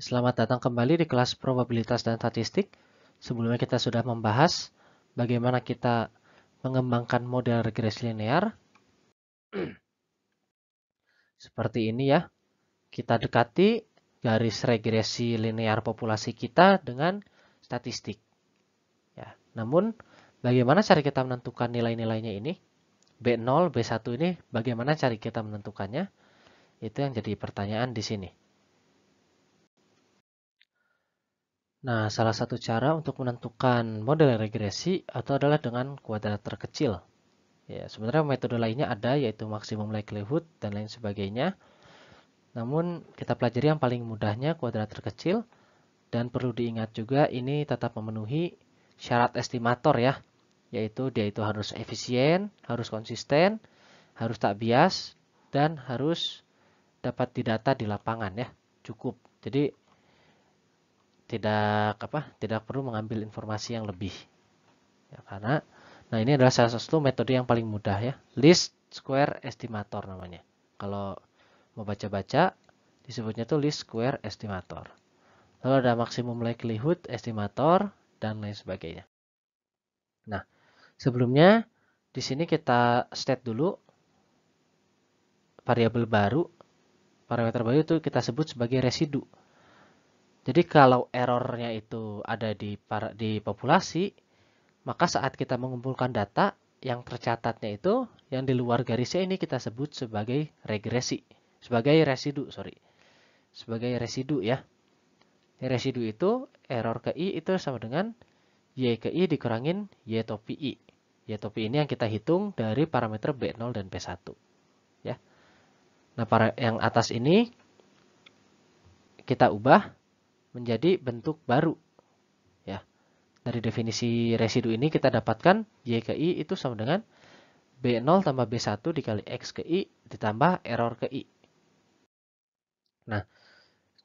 Selamat datang kembali di kelas Probabilitas dan Statistik. Sebelumnya kita sudah membahas bagaimana kita mengembangkan model regresi linear. Seperti ini ya. Kita dekati garis regresi linear populasi kita dengan statistik. Ya, namun bagaimana cara kita menentukan nilai-nilainya ini? B0, B1 ini bagaimana cara kita menentukannya? Itu yang jadi pertanyaan di sini. Nah, salah satu cara untuk menentukan model regresi atau adalah dengan kuadrat terkecil. Ya, sebenarnya metode lainnya ada yaitu maksimum likelihood dan lain sebagainya. Namun kita pelajari yang paling mudahnya kuadrat terkecil dan perlu diingat juga ini tetap memenuhi syarat estimator ya, yaitu dia itu harus efisien, harus konsisten, harus tak bias dan harus dapat didata di lapangan ya, cukup. Jadi tidak apa tidak perlu mengambil informasi yang lebih ya, karena nah ini adalah salah satu metode yang paling mudah ya list square estimator namanya kalau mau baca-baca disebutnya tuh list square estimator lalu ada maksimum likelihood estimator dan lain sebagainya nah sebelumnya di sini kita state dulu variabel baru parameter baru itu kita sebut sebagai residu jadi kalau errornya itu ada di para, di populasi, maka saat kita mengumpulkan data yang tercatatnya itu yang di luar garisnya ini kita sebut sebagai regresi, sebagai residu, sorry, sebagai residu ya. Residu itu error ke i itu sama dengan y ke i dikurangin y topi i. Y topi ini yang kita hitung dari parameter b0 dan p1. Ya. Nah, para yang atas ini kita ubah menjadi bentuk baru. Ya. Dari definisi residu ini kita dapatkan Y ke I itu sama dengan B0 tambah B1 dikali X ke I ditambah error ke I. Nah,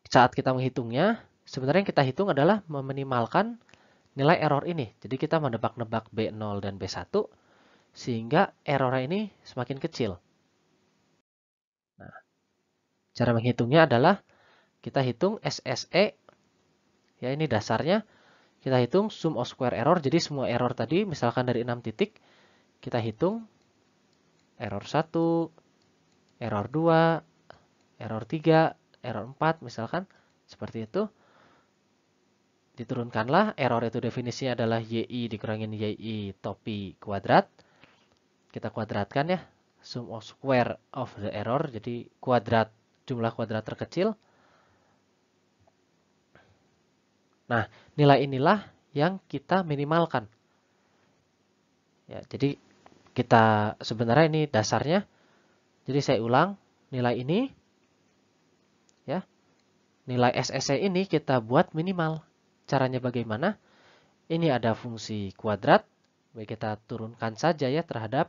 saat kita menghitungnya, sebenarnya yang kita hitung adalah meminimalkan nilai error ini. Jadi kita menebak-nebak B0 dan B1 sehingga error ini semakin kecil. Nah, cara menghitungnya adalah kita hitung SSE Ya, ini dasarnya kita hitung sum of square error. Jadi semua error tadi misalkan dari 6 titik kita hitung error 1, error 2, error 3, error 4 misalkan seperti itu. Diturunkanlah error itu definisinya adalah YI dikurangin YI topi kuadrat. Kita kuadratkan ya sum of square of the error jadi kuadrat jumlah kuadrat terkecil Nah, nilai inilah yang kita minimalkan. Ya, jadi kita sebenarnya ini dasarnya. Jadi saya ulang, nilai ini ya. Nilai SSC ini kita buat minimal. Caranya bagaimana? Ini ada fungsi kuadrat, baik kita turunkan saja ya terhadap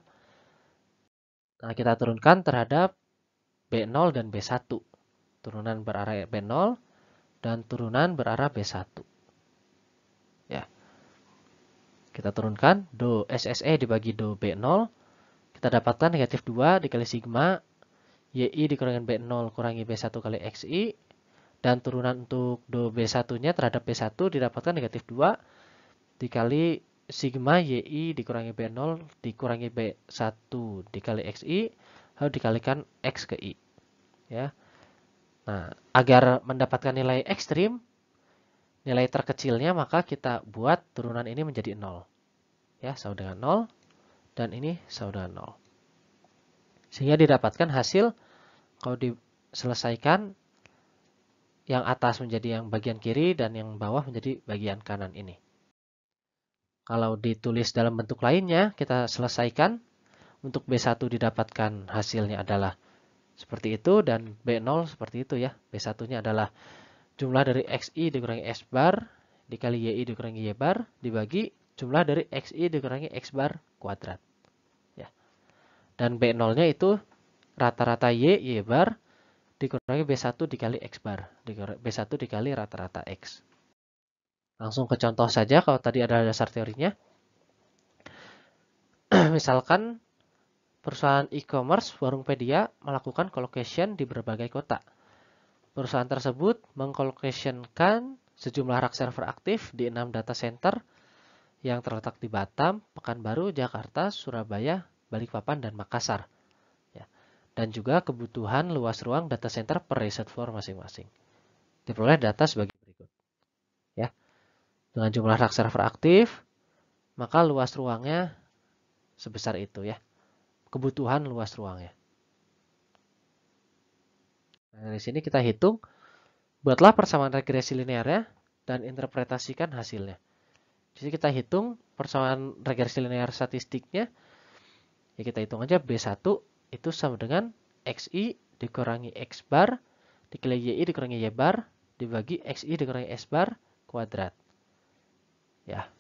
nah kita turunkan terhadap B0 dan B1. Turunan berarah B0 dan turunan berarah B1. Kita turunkan do SSE dibagi do B0. Kita dapatkan negatif 2 dikali sigma. YI dikurangi B0 kurangi B1 kali XI. Dan turunan untuk do B1-nya terhadap B1 didapatkan negatif 2 dikali sigma YI dikurangi B0 dikurangi B1 dikali XI. Lalu dikalikan X ke I. Ya. Nah, agar mendapatkan nilai ekstrim, nilai terkecilnya maka kita buat turunan ini menjadi 0. Ya, sama dengan 0 dan ini sama dengan 0. Sehingga didapatkan hasil kalau diselesaikan yang atas menjadi yang bagian kiri dan yang bawah menjadi bagian kanan ini. Kalau ditulis dalam bentuk lainnya, kita selesaikan. Untuk B1 didapatkan hasilnya adalah seperti itu dan B0 seperti itu ya. B1-nya adalah jumlah dari xi dikurangi x bar dikali yi dikurangi y bar dibagi jumlah dari xi dikurangi x bar kuadrat. Ya. Dan B0-nya itu rata-rata y, y bar dikurangi B1 dikali x bar, B1 dikali rata-rata x. Langsung ke contoh saja kalau tadi ada dasar teorinya. Misalkan perusahaan e-commerce Warungpedia melakukan colocation di berbagai kota. Perusahaan tersebut mengkolokasikan sejumlah rak server aktif di enam data center yang terletak di Batam, Pekanbaru, Jakarta, Surabaya, Balikpapan, dan Makassar. Ya. Dan juga kebutuhan luas ruang data center per reset floor masing-masing. Diperoleh data sebagai berikut. Ya. Dengan jumlah rak server aktif, maka luas ruangnya sebesar itu ya. Kebutuhan luas ruangnya. Nah, dari sini kita hitung, buatlah persamaan regresi linearnya dan interpretasikan hasilnya. Jadi kita hitung persamaan regresi linear statistiknya. Ya kita hitung aja B1 itu sama dengan XI dikurangi X bar dikali YI dikurangi Y bar dibagi XI dikurangi S bar kuadrat. Ya.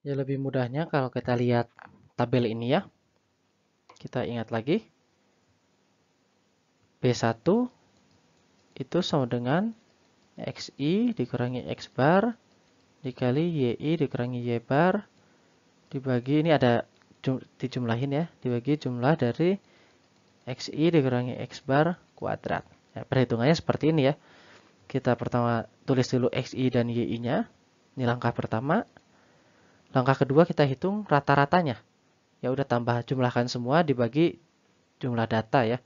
Ya lebih mudahnya kalau kita lihat tabel ini ya. Kita ingat lagi. B1 itu sama dengan XI dikurangi X bar dikali YI dikurangi Y bar dibagi ini ada jum, dijumlahin ya dibagi jumlah dari XI dikurangi X bar kuadrat ya, perhitungannya seperti ini ya kita pertama tulis dulu XI dan YI nya ini langkah pertama langkah kedua kita hitung rata-ratanya ya udah tambah jumlahkan semua dibagi jumlah data ya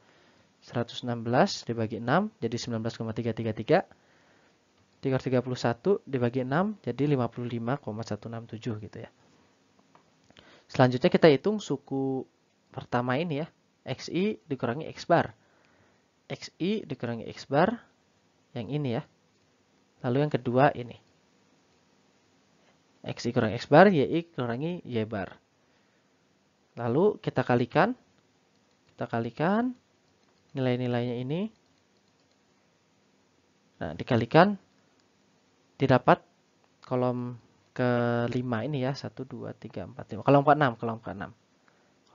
116 dibagi 6 jadi 19,333 331 dibagi 6 jadi 55,167 gitu ya selanjutnya kita hitung suku pertama ini ya xi dikurangi x bar xi dikurangi x bar yang ini ya lalu yang kedua ini Xi kurangi x bar Yi kurangi y bar Lalu kita kalikan. Kita kalikan nilai-nilainya ini. Nah, dikalikan didapat kolom kelima ini ya 1 2 3 4 5 kolom ke-6 kolom ke-6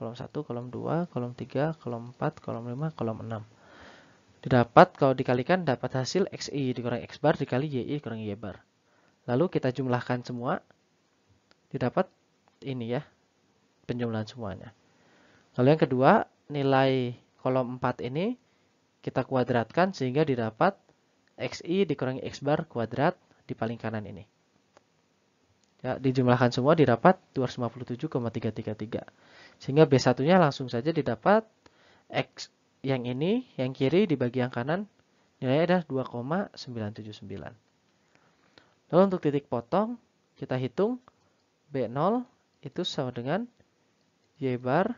kolom 1 kolom 2 kolom 3 kolom 4 kolom 5 kolom 6 didapat kalau dikalikan dapat hasil xi dikurangi x bar dikali yi dikurang y bar lalu kita jumlahkan semua didapat ini ya penjumlahan semuanya. Lalu yang kedua, nilai kolom 4 ini kita kuadratkan sehingga didapat xi dikurangi x bar kuadrat di paling kanan ini. Ya, dijumlahkan semua didapat 257,333. Sehingga B1-nya langsung saja didapat x yang ini, yang kiri di bagian kanan nilainya adalah 2,979. Lalu untuk titik potong kita hitung B0 itu sama dengan 0,0. Y bar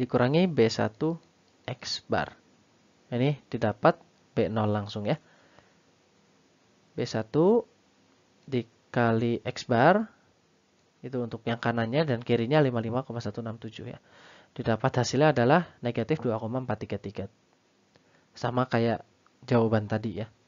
dikurangi B1 X bar. Ini didapat B0 langsung ya. B1 dikali X bar itu untuk yang kanannya dan kirinya 55,167 ya. Didapat hasilnya adalah negatif 2,433. Sama kayak jawaban tadi ya.